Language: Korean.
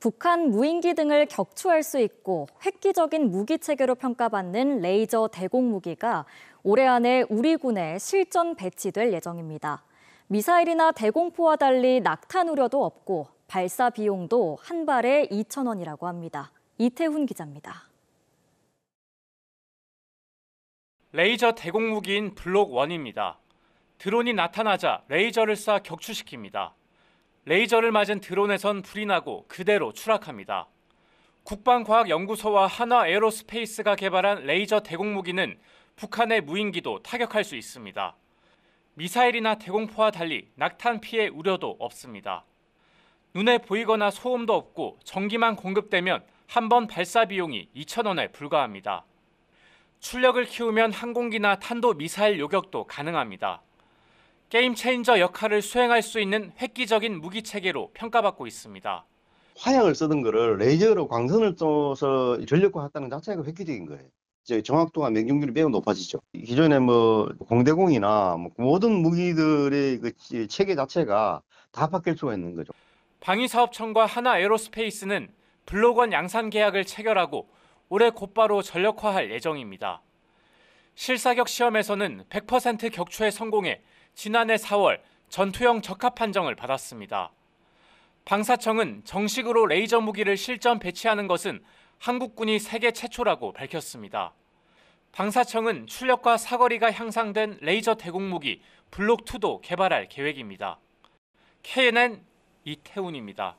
북한 무인기 등을 격추할 수 있고 획기적인 무기 체계로 평가받는 레이저 대공 무기가 올해 안에 우리 군에 실전 배치될 예정입니다. 미사일이나 대공포와 달리 낙탄 우려도 없고 발사 비용도 한 발에 2천 원이라고 합니다. 이태훈 기자입니다. 레이저 대공 무기인 블록 1입니다. 드론이 나타나자 레이저를 쏴 격추시킵니다. 레이저를 맞은 드론에선 불이 나고 그대로 추락합니다. 국방과학연구소와 한화 에어로스페이스가 개발한 레이저 대공무기는 북한의 무인기도 타격할 수 있습니다. 미사일이나 대공포와 달리 낙탄 피해 우려도 없습니다. 눈에 보이거나 소음도 없고 전기만 공급되면 한 번 발사 비용이 2천원에 불과합니다. 출력을 키우면 항공기나 탄도 미사일 요격도 가능합니다. 게임 체인저 역할을 수행할 수 있는 획기적인 무기 체계로 평가받고 있습니다. 화약을 쓰던 거를 레이저로 광선을 써서 전력화했다는 자체가 획기적인 거예요. 이제 정확도와 명중률이 매우 높아지죠. 기존에 뭐 공대공이나 뭐 모든 무기들의 그 체계 자체가 다 바뀔 수가 있는 거죠. 방위사업청과 하나 에어로스페이스는 블록원 양산 계약을 체결하고 올해 곧바로 전력화할 예정입니다. 실사격 시험에서는 100% 격추에 성공해 지난해 4월 전투형 적합 판정을 받았습니다. 방사청은 정식으로 레이저 무기를 실전 배치하는 것은 한국군이 세계 최초라고 밝혔습니다. 방사청은 출력과 사거리가 향상된 레이저 대공무기 블록2도 개발할 계획입니다. KNN 이태훈입니다.